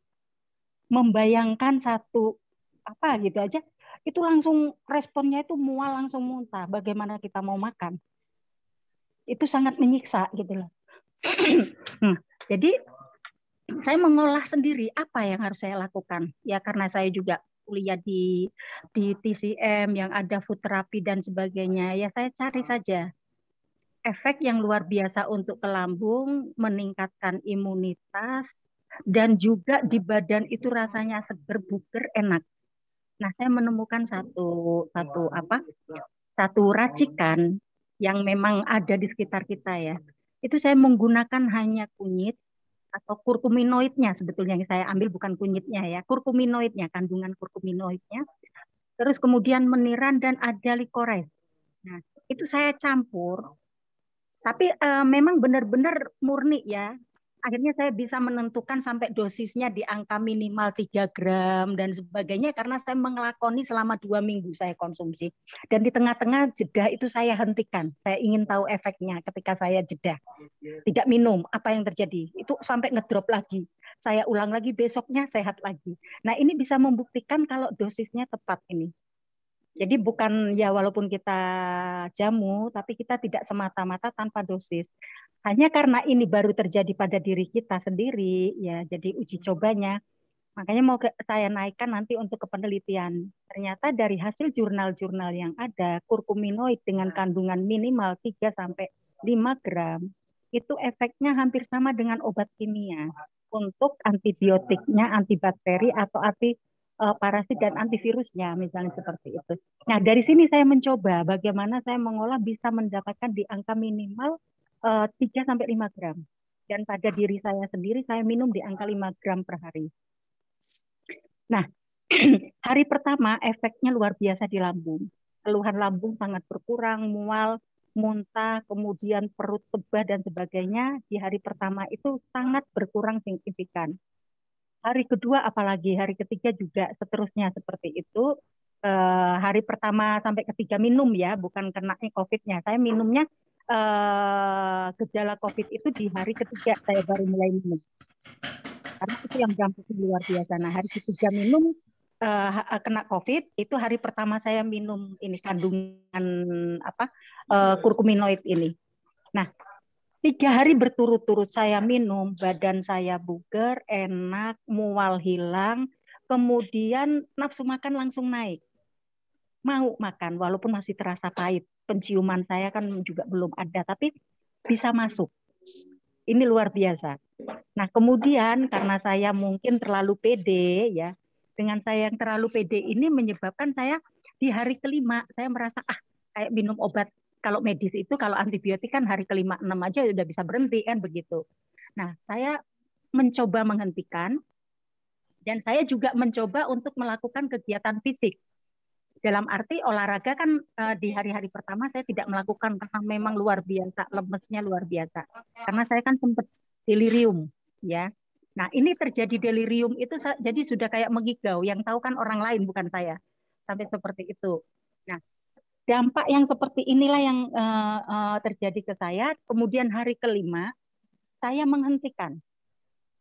Membayangkan satu apa gitu aja itu langsung responnya itu mual langsung muntah. Bagaimana kita mau makan? Itu sangat menyiksa gitu loh. Hmm, jadi saya mengolah sendiri apa yang harus saya lakukan. Ya karena saya juga kuliah di di TCM yang ada food therapy dan sebagainya. Ya saya cari saja efek yang luar biasa untuk ke lambung, meningkatkan imunitas, dan juga di badan itu rasanya seger, buger, enak. Nah, saya menemukan satu satu apa? Satu racikan yang memang ada di sekitar kita ya. Itu saya menggunakan hanya kunyit atau kurkuminoidnya sebetulnya yang saya ambil bukan kunyitnya ya, kurkuminoidnya, kandungan kurkuminoidnya. Terus kemudian meniran dan ada likores. Nah, itu saya campur tapi uh, memang benar-benar murni ya. Akhirnya saya bisa menentukan sampai dosisnya di angka minimal 3 gram dan sebagainya karena saya mengelakoni selama dua minggu saya konsumsi. Dan di tengah-tengah jeda itu saya hentikan. Saya ingin tahu efeknya ketika saya jeda. Tidak minum, apa yang terjadi. Itu sampai ngedrop lagi saya ulang lagi besoknya sehat lagi. Nah ini bisa membuktikan kalau dosisnya tepat ini. Jadi bukan ya walaupun kita jamu, tapi kita tidak semata-mata tanpa dosis. Hanya karena ini baru terjadi pada diri kita sendiri, ya jadi uji cobanya. Makanya mau saya naikkan nanti untuk kepenelitian. Ternyata dari hasil jurnal-jurnal yang ada, kurkuminoid dengan kandungan minimal 3 sampai 5 gram itu efeknya hampir sama dengan obat kimia untuk antibiotiknya, antibakteri atau anti uh, parasit dan antivirusnya misalnya seperti itu. Nah dari sini saya mencoba bagaimana saya mengolah bisa mendapatkan di angka minimal uh, 3 5 gram dan pada diri saya sendiri saya minum di angka 5 gram per hari. Nah, hari pertama efeknya luar biasa di lambung. Keluhan lambung sangat berkurang, mual, muntah, kemudian perut tebal dan sebagainya di hari pertama itu sangat berkurang signifikan hari kedua apalagi hari ketiga juga seterusnya seperti itu eh, hari pertama sampai ketiga minum ya bukan kena covidnya saya minumnya eh, gejala covid itu di hari ketiga saya baru mulai minum karena itu yang dampaknya luar biasa nah hari ketiga minum eh, eh kena covid itu hari pertama saya minum ini kandungan apa eh, kurkuminoid ini nah tiga hari berturut-turut saya minum, badan saya buger, enak, mual hilang, kemudian nafsu makan langsung naik. Mau makan, walaupun masih terasa pahit. Penciuman saya kan juga belum ada, tapi bisa masuk. Ini luar biasa. Nah, kemudian karena saya mungkin terlalu pede ya, dengan saya yang terlalu pede ini menyebabkan saya di hari kelima saya merasa ah kayak minum obat kalau medis itu kalau antibiotik kan hari kelima enam aja udah bisa berhenti kan begitu. Nah, saya mencoba menghentikan dan saya juga mencoba untuk melakukan kegiatan fisik. Dalam arti olahraga kan eh, di hari-hari pertama saya tidak melakukan karena memang luar biasa lemesnya luar biasa. Karena saya kan sempat delirium ya. Nah, ini terjadi delirium itu jadi sudah kayak mengigau yang tahu kan orang lain bukan saya. Sampai seperti itu. Nah, dampak yang seperti inilah yang uh, uh, terjadi ke saya. Kemudian hari kelima, saya menghentikan.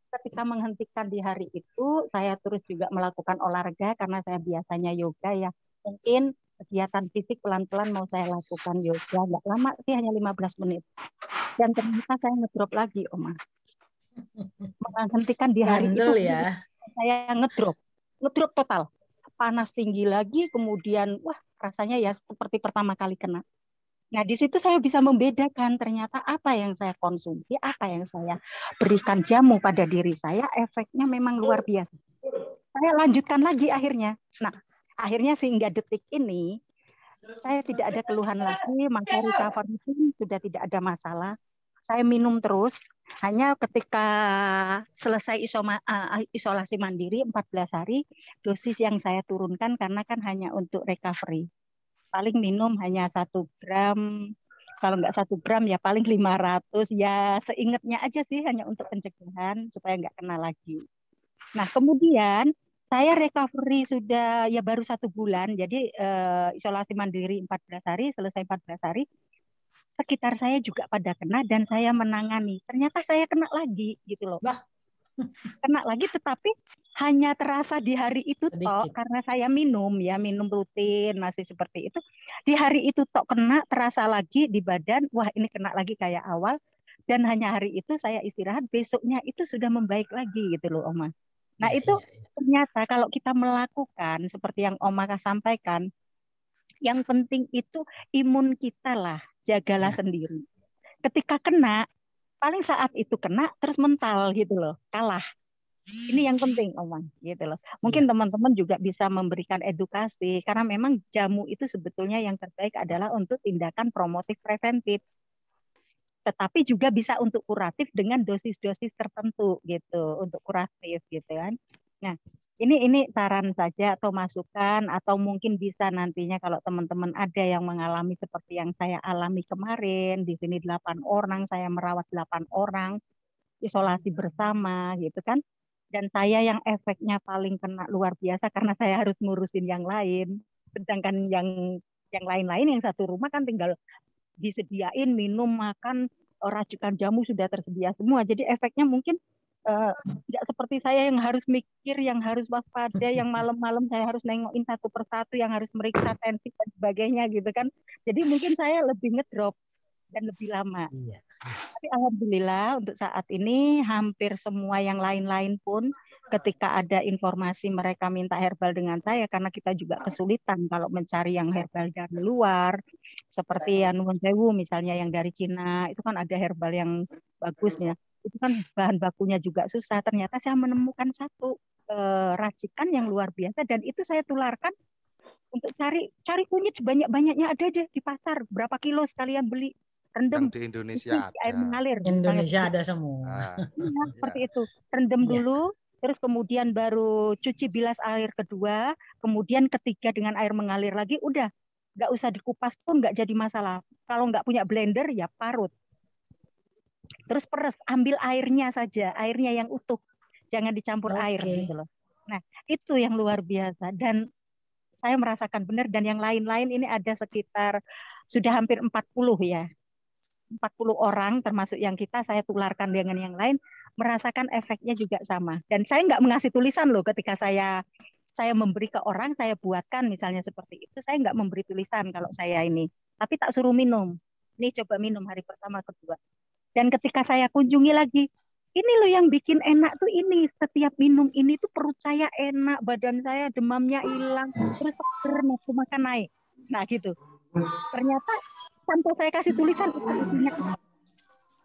Ketika menghentikan di hari itu, saya terus juga melakukan olahraga karena saya biasanya yoga ya. Mungkin kegiatan fisik pelan-pelan mau saya lakukan yoga. Nggak lama sih, hanya 15 menit. Dan ternyata saya ngedrop lagi, Oma. Menghentikan di hari itu, ya. saya ngedrop. Ngedrop total. Panas tinggi lagi, kemudian wah rasanya ya seperti pertama kali kena. Nah, di situ saya bisa membedakan ternyata apa yang saya konsumsi, apa yang saya berikan jamu pada diri saya, efeknya memang luar biasa. Saya lanjutkan lagi akhirnya. Nah, akhirnya sehingga detik ini saya tidak ada keluhan lagi, maka recovery pun sudah tidak ada masalah saya minum terus hanya ketika selesai isoma, uh, isolasi mandiri 14 hari dosis yang saya turunkan karena kan hanya untuk recovery paling minum hanya satu gram kalau nggak satu gram ya paling 500 ya seingatnya aja sih hanya untuk pencegahan supaya nggak kena lagi nah kemudian saya recovery sudah ya baru satu bulan jadi uh, isolasi mandiri 14 hari selesai 14 hari sekitar saya juga pada kena dan saya menangani. Ternyata saya kena lagi gitu loh. Bah. Kena lagi tetapi hanya terasa di hari itu Sedikit. tok karena saya minum ya minum rutin masih seperti itu di hari itu tok kena terasa lagi di badan wah ini kena lagi kayak awal dan hanya hari itu saya istirahat besoknya itu sudah membaik lagi gitu loh Oma. Nah iya, itu iya, iya. ternyata kalau kita melakukan seperti yang Oma sampaikan yang penting itu imun kita lah jagalah ya. sendiri. Ketika kena, paling saat itu kena terus mental gitu loh, kalah. Ini yang penting, Omang, gitu loh. Mungkin ya. teman-teman ya. juga bisa memberikan edukasi karena memang jamu itu sebetulnya yang terbaik adalah untuk tindakan promotif preventif. Tetapi juga bisa untuk kuratif dengan dosis-dosis tertentu gitu, untuk kuratif gitu kan. Nah, ini ini saran saja atau masukan atau mungkin bisa nantinya kalau teman-teman ada yang mengalami seperti yang saya alami kemarin di sini delapan orang saya merawat delapan orang isolasi bersama gitu kan dan saya yang efeknya paling kena luar biasa karena saya harus ngurusin yang lain sedangkan yang yang lain-lain yang satu rumah kan tinggal disediain minum makan eh, racikan jamu sudah tersedia semua jadi efeknya mungkin tidak eh, uh, seperti saya yang harus mikir, yang harus waspada, yang malam-malam saya harus nengokin satu persatu, yang harus meriksa tensi dan sebagainya gitu kan. Jadi mungkin saya lebih ngedrop dan lebih lama. Iya. Tapi alhamdulillah untuk saat ini hampir semua yang lain-lain pun ketika ada informasi mereka minta herbal dengan saya karena kita juga kesulitan kalau mencari yang herbal dari luar seperti yang Nuwun misalnya yang dari Cina itu kan ada herbal yang bagusnya itu kan bahan bakunya juga susah. Ternyata saya menemukan satu e, racikan yang luar biasa dan itu saya tularkan untuk cari cari kunyit sebanyak banyaknya ada deh di pasar berapa kilo sekalian beli rendem di Indonesia ada. air mengalir Indonesia ada semua ah, ya, seperti itu rendem ya. dulu terus kemudian baru cuci bilas air kedua kemudian ketiga dengan air mengalir lagi udah nggak usah dikupas pun nggak jadi masalah kalau nggak punya blender ya parut Terus peres, ambil airnya saja, airnya yang utuh. Jangan dicampur okay. air gitu loh. Nah, itu yang luar biasa dan saya merasakan benar dan yang lain-lain ini ada sekitar sudah hampir 40 ya. 40 orang termasuk yang kita saya tularkan dengan yang lain merasakan efeknya juga sama. Dan saya nggak mengasih tulisan loh ketika saya saya memberi ke orang, saya buatkan misalnya seperti itu, saya nggak memberi tulisan kalau saya ini. Tapi tak suruh minum. Nih coba minum hari pertama, kedua. Dan ketika saya kunjungi lagi, ini loh yang bikin enak tuh ini. Setiap minum ini tuh perut saya enak, badan saya demamnya hilang, terus seger, makan naik. Nah gitu. Ternyata sampai saya kasih tulisan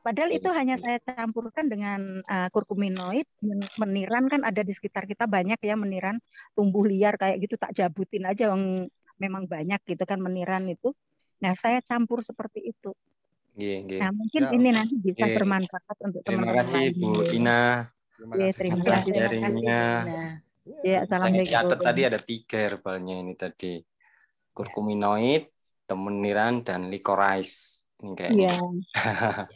Padahal itu hanya saya campurkan dengan uh, kurkuminoid, meniran kan ada di sekitar kita banyak ya meniran tumbuh liar kayak gitu tak jabutin aja yang memang banyak gitu kan meniran itu. Nah saya campur seperti itu. Yeah, yeah. Nah mungkin yeah. ini nanti bisa yeah. bermanfaat untuk teman-teman. Iya, terima kasih Bu Ina. Terima kasih. Yeah, Terima kasih. Ya, salam Saya catat tadi ada tiga herbalnya ini tadi. Kurkuminoid, temeniran, dan licorice. Ini kayaknya. Iya.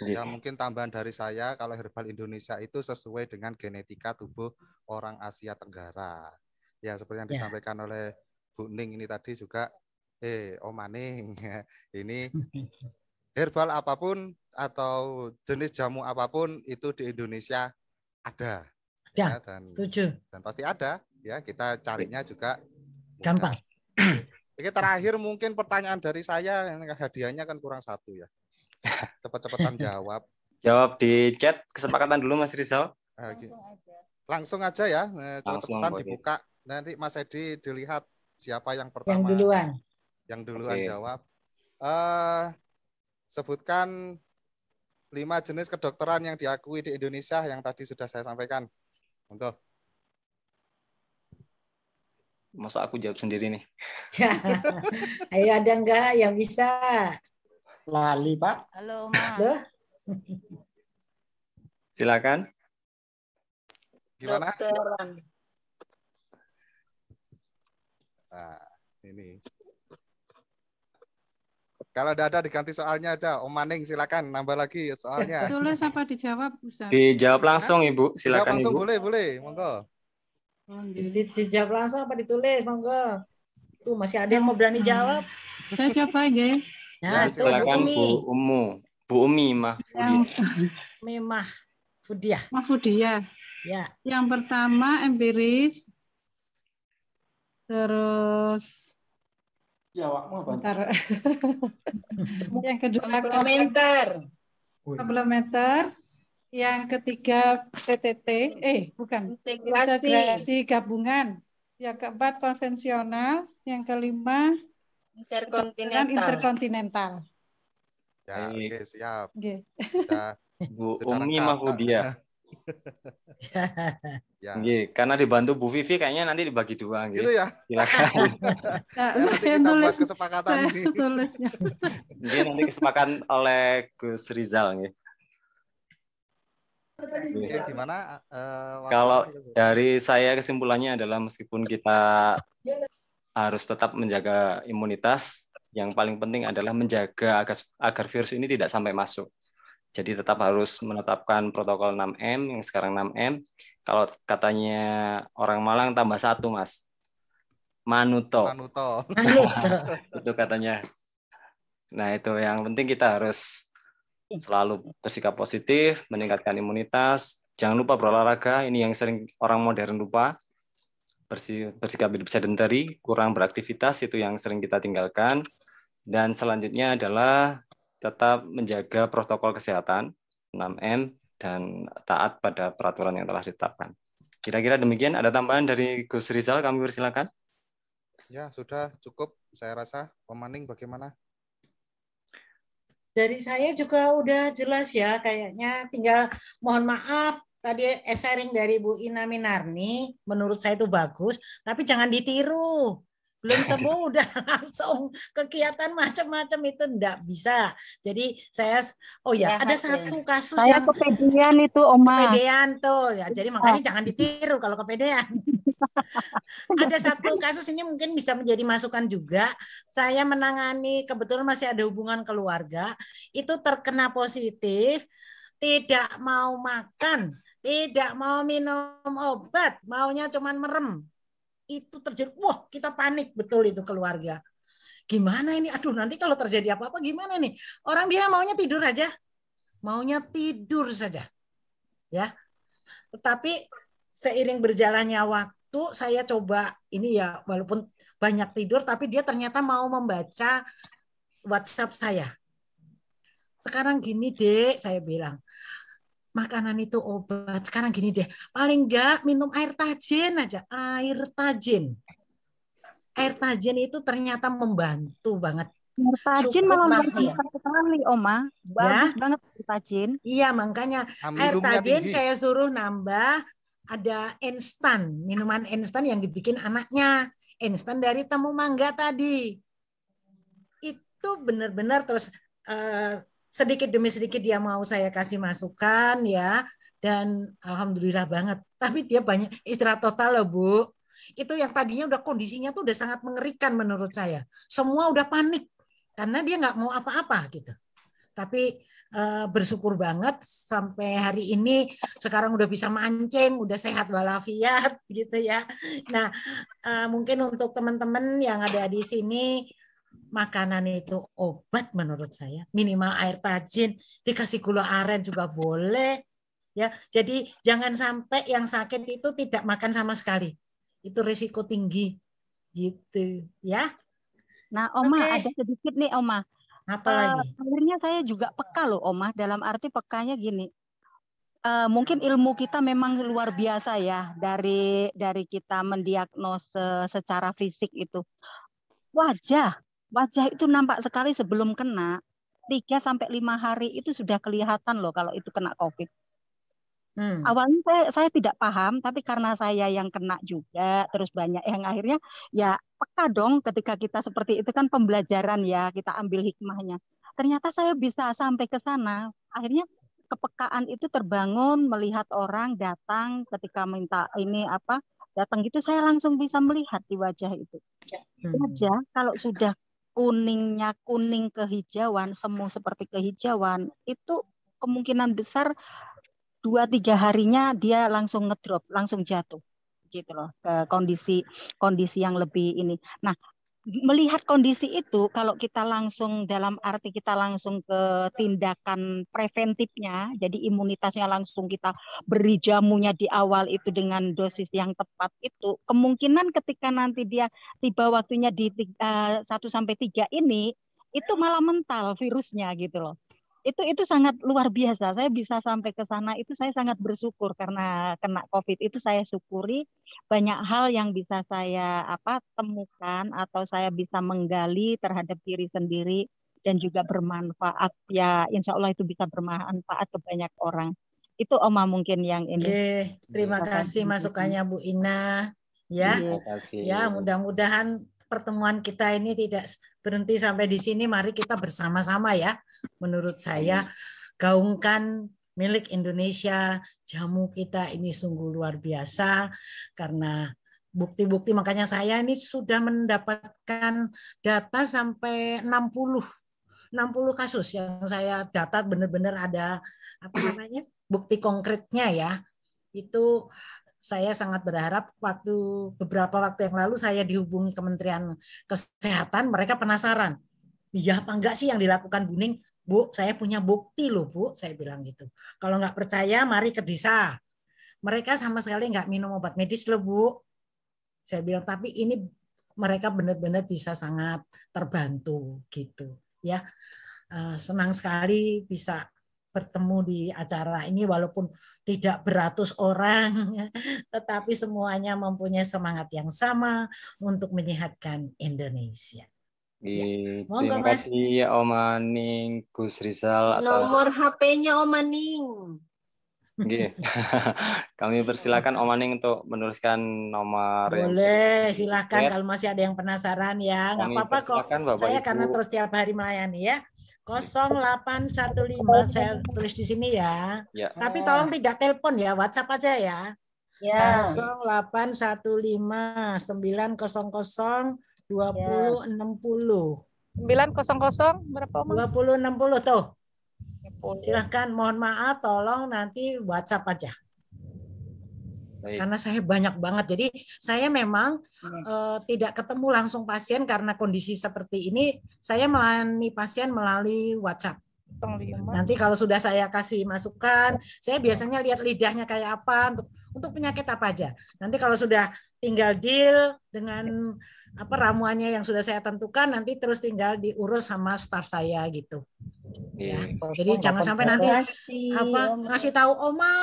Gitu. Ya. mungkin tambahan dari saya, kalau herbal Indonesia itu sesuai dengan genetika tubuh orang Asia Tenggara. Ya, seperti yang ya. disampaikan oleh Bu Ning ini tadi juga, eh, Om maning ini herbal apapun atau jenis jamu apapun itu di Indonesia ada. Ya, Ya, dan, setuju. Dan pasti ada. Ya kita carinya juga gampang. Oke terakhir mungkin pertanyaan dari saya yang hadiahnya kan kurang satu ya. Cepat-cepatan jawab. Jawab di chat kesepakatan dulu Mas Rizal. Langsung ah, aja. Langsung aja ya. Eh, Cepat-cepatan dibuka. Nanti Mas Edi dilihat siapa yang pertama. Yang duluan. Yang duluan okay. jawab. Uh, sebutkan lima jenis kedokteran yang diakui di Indonesia yang tadi sudah saya sampaikan. Monggo. Masa aku jawab sendiri nih? Ayo ada enggak yang bisa? Lali, Pak. Halo, Duh. Silakan. Gimana? Dokteran. Nah, ini. Kalau ada ada diganti soalnya ada. Om Maning silakan nambah lagi soalnya. Eh, Tulis apa dijawab Ustaz? Dijawab langsung Ibu, silakan Dijawab langsung Ibu. boleh, boleh. Monggo. Hmm, di, dijawab langsung apa ditulis, monggo. Tuh masih ada yang mau berani hmm. jawab. Saya coba ya. Nah, ya, silakan Bu Umu. Bu Umi Memah, Fudiah. Mah Fudiah. Ya. Yang pertama empiris terus jawabmu apa? Bentar. yang kedua komplementer. Komplementer. Yang ketiga PTT, eh bukan integrasi, integrasi gabungan. Yang keempat konvensional, yang kelima interkontinental. interkontinental. Ya, oke okay, siap. Okay. Ya, Bu Umi Mahmudia. ya. Gih, karena dibantu Bu Vivi kayaknya nanti dibagi dua gitu. gitu ya. Silakan. nah, saya tulis kesepakatan saya ini. tulisnya. nanti kesepakatan oleh Gus Rizal gitu. Ya, gimana uh, kalau dari saya kesimpulannya adalah meskipun kita harus tetap menjaga imunitas, yang paling penting adalah menjaga agar, agar virus ini tidak sampai masuk. Jadi tetap harus menetapkan protokol 6M yang sekarang 6M. Kalau katanya orang Malang tambah satu, Mas. Manuto. Manuto. itu katanya. Nah, itu yang penting kita harus selalu bersikap positif, meningkatkan imunitas, jangan lupa berolahraga, ini yang sering orang modern lupa. Bersikap hidup sedentary, kurang beraktivitas itu yang sering kita tinggalkan. Dan selanjutnya adalah tetap menjaga protokol kesehatan 6M dan taat pada peraturan yang telah ditetapkan. Kira-kira demikian ada tambahan dari Gus Rizal kami persilakan. Ya, sudah cukup saya rasa pemaning bagaimana? Dari saya juga udah jelas ya kayaknya tinggal mohon maaf tadi sharing dari Bu Ina Minarni menurut saya itu bagus tapi jangan ditiru belum gitu. sembuh udah langsung kegiatan macam-macam itu enggak bisa. Jadi saya oh ya, ya ada hati. satu kasus saya yang kepedean itu Oma. Kepedean tuh ya. Jadi iya. makanya ah. jangan ditiru kalau kepedean. ada satu kasus ini mungkin bisa menjadi masukan juga. Saya menangani kebetulan masih ada hubungan keluarga, itu terkena positif, tidak mau makan, tidak mau minum obat, maunya cuman merem itu terjadi, wah kita panik betul itu keluarga. Gimana ini? Aduh nanti kalau terjadi apa-apa gimana nih? Orang dia maunya tidur aja, maunya tidur saja, ya. Tetapi seiring berjalannya waktu, saya coba ini ya walaupun banyak tidur, tapi dia ternyata mau membaca WhatsApp saya. Sekarang gini dek, saya bilang, makanan itu obat. Sekarang gini deh, paling enggak minum air tajin aja, air tajin. Air tajin itu ternyata membantu banget. Air tajin malah membantu sekali, Oma. Ya. Bagus ya? banget air tajin. Iya, makanya Amin air tajin tinggi. saya suruh nambah ada instan, minuman instan yang dibikin anaknya. Instan dari temu mangga tadi. Itu benar-benar terus uh, sedikit demi sedikit dia mau saya kasih masukan ya dan alhamdulillah banget. Tapi dia banyak istirahat total loh Bu. Itu yang tadinya udah kondisinya tuh udah sangat mengerikan menurut saya. Semua udah panik karena dia nggak mau apa-apa gitu. Tapi e, bersyukur banget sampai hari ini sekarang udah bisa mancing, udah sehat walafiat gitu ya. Nah e, mungkin untuk teman-teman yang ada di sini makanan itu obat menurut saya. Minimal air tajin, dikasih gula aren juga boleh. Ya, jadi jangan sampai yang sakit itu tidak makan sama sekali. Itu risiko tinggi. Gitu, ya. Nah, Oma okay. ada sedikit nih, Oma. Apa eh, lagi? Uh, sebenarnya saya juga peka loh, Oma. Dalam arti pekanya gini. Uh, mungkin ilmu kita memang luar biasa ya dari dari kita mendiagnose secara fisik itu wajah wajah itu nampak sekali sebelum kena 3 sampai lima hari itu sudah kelihatan loh kalau itu kena COVID. Hmm. Awalnya saya, saya tidak paham, tapi karena saya yang kena juga, terus banyak yang akhirnya ya peka dong ketika kita seperti itu kan pembelajaran ya, kita ambil hikmahnya. Ternyata saya bisa sampai ke sana. Akhirnya kepekaan itu terbangun melihat orang datang ketika minta ini apa datang gitu saya langsung bisa melihat di wajah itu. Hmm. Wajah kalau sudah kuningnya kuning kehijauan, semu seperti kehijauan, itu kemungkinan besar dua tiga harinya dia langsung ngedrop, langsung jatuh gitu loh ke kondisi kondisi yang lebih ini. Nah, melihat kondisi itu kalau kita langsung dalam arti kita langsung ke tindakan preventifnya jadi imunitasnya langsung kita beri jamunya di awal itu dengan dosis yang tepat itu kemungkinan ketika nanti dia tiba waktunya di uh, eh, 1 sampai 3 ini itu malah mental virusnya gitu loh itu itu sangat luar biasa. Saya bisa sampai ke sana itu saya sangat bersyukur karena kena Covid itu saya syukuri banyak hal yang bisa saya apa temukan atau saya bisa menggali terhadap diri sendiri dan juga bermanfaat ya insya Allah itu bisa bermanfaat ke banyak orang itu Oma mungkin yang ini Oke, terima kasih masukannya Bu Ina ya iya, ya mudah-mudahan pertemuan kita ini tidak berhenti sampai di sini mari kita bersama-sama ya menurut saya iya. gaungkan milik Indonesia jamu kita ini sungguh luar biasa karena bukti-bukti makanya saya ini sudah mendapatkan data sampai 60 60 kasus yang saya data benar-benar ada apa namanya bukti konkretnya ya itu saya sangat berharap waktu beberapa waktu yang lalu saya dihubungi Kementerian Kesehatan mereka penasaran iya apa enggak sih yang dilakukan Buning Bu, saya punya bukti loh Bu, saya bilang gitu. Kalau nggak percaya, mari ke desa. Mereka sama sekali nggak minum obat medis loh Bu. Saya bilang, tapi ini mereka benar-benar bisa sangat terbantu gitu ya. Eh, senang sekali bisa bertemu di acara ini walaupun tidak beratus orang tetapi semuanya mempunyai semangat yang sama untuk menyehatkan Indonesia di iya. gitu. Terima kasih ya Om Aning, Gus Rizal. Nomor atas... HP-nya Om Aning. Kami persilakan Om Aning untuk menuliskan nomor. Boleh, yang... silakan kalau masih ada yang penasaran ya, nggak apa-apa kok. Bapak saya Ibu. karena terus tiap hari melayani ya. 0815 iya. saya tulis di sini ya. ya. Tapi tolong tidak telepon ya, WhatsApp aja ya. Ya. 0815 900 2060. ya. 900 berapa Om? 2060 tuh. Silahkan mohon maaf tolong nanti WhatsApp aja. Baik. Karena saya banyak banget, jadi saya memang hmm. uh, tidak ketemu langsung pasien karena kondisi seperti ini. Saya melayani pasien melalui WhatsApp. Nanti kalau sudah saya kasih masukan, saya biasanya lihat lidahnya kayak apa untuk untuk penyakit apa aja. Nanti kalau sudah tinggal deal dengan apa ramuannya yang sudah saya tentukan nanti terus tinggal diurus sama staff saya gitu. Yeah. Ya. Jadi jangan sampai nanti apa ngasih tahu oma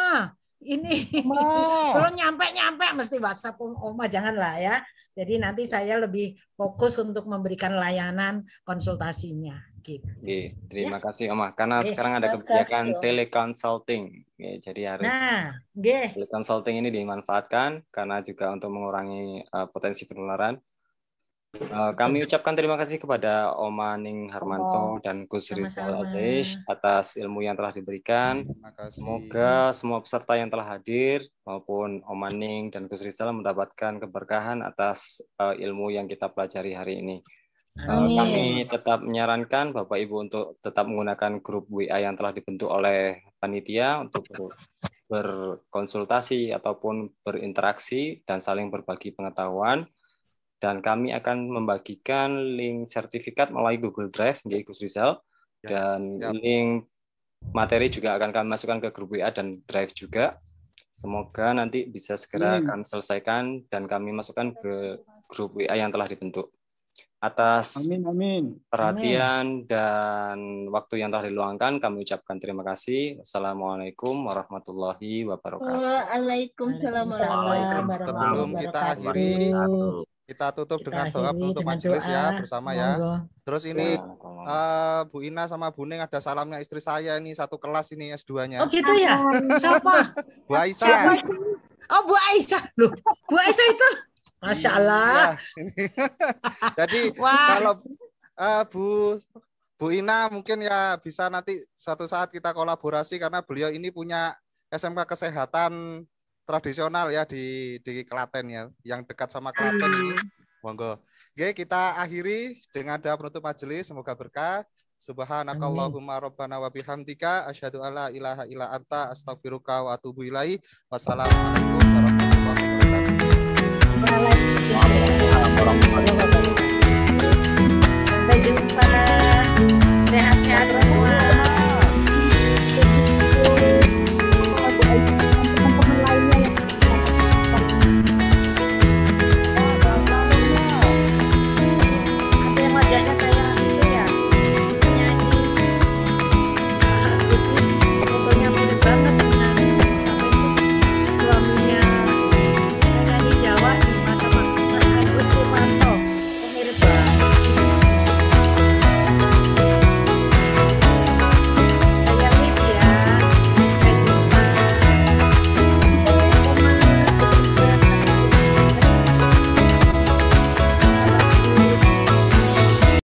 ini belum nyampe nyampe mesti WhatsApp om oma lah ya. Jadi nanti saya lebih fokus untuk memberikan layanan konsultasinya gitu. Oke, terima ya. kasih Oma. Karena sekarang ada kebijakan teleconsulting. yeah, jadi harus Nah, yeah. teleconsulting ini dimanfaatkan karena juga untuk mengurangi uh, potensi penularan. Eh, kami ucapkan terima kasih kepada Omaning Harmanto oh, dan Gus Rizal Aziz atas ilmu yang telah diberikan. Semoga semua peserta yang telah hadir maupun Omaning dan Gus Rizal mendapatkan keberkahan atas eh, ilmu yang kita pelajari hari ini. Uh, kami tetap menyarankan Bapak Ibu untuk tetap menggunakan grup WA yang telah dibentuk oleh panitia untuk berkonsultasi ataupun berinteraksi dan saling berbagi pengetahuan dan kami akan membagikan link sertifikat melalui Google Drive nggih Gus Rizal ya, dan link materi juga akan kami masukkan ke grup WA dan Drive juga. Semoga nanti bisa segera hmm. kami selesaikan dan kami masukkan ke grup WA yang telah dibentuk atas amin, amin. perhatian amin. dan waktu yang telah diluangkan kami ucapkan terima kasih. Assalamualaikum warahmatullahi wabarakatuh. Waalaikumsalam warahmatullahi wabarakatuh. Sebelum kita akhiri kita tutup kita dengan doa untuk majelis ya bersama ya. Terus ini uh, Bu Ina sama Bu Neng ada salamnya istri saya ini satu kelas ini S2-nya. Oh gitu ya. Siapa? Bu Aisyah. Oh Bu Aisyah. Loh, Bu Aisyah itu Masya Allah. Nah, Jadi Wah. kalau uh, Bu Bu Ina mungkin ya bisa nanti suatu saat kita kolaborasi karena beliau ini punya SMK kesehatan tradisional ya di di Klaten ya, yang dekat sama Klaten ini. Hmm. Monggo. Oke, kita akhiri dengan doa penutup majelis, semoga berkah. Subhanakallahumma rabbana wa bihamdika asyhadu alla ilaha illa anta astaghfiruka wa atubu ilaihi. Wassalamualaikum warahmatullahi wabarakatuh. Sampai jumpa. Sehat-sehat semua.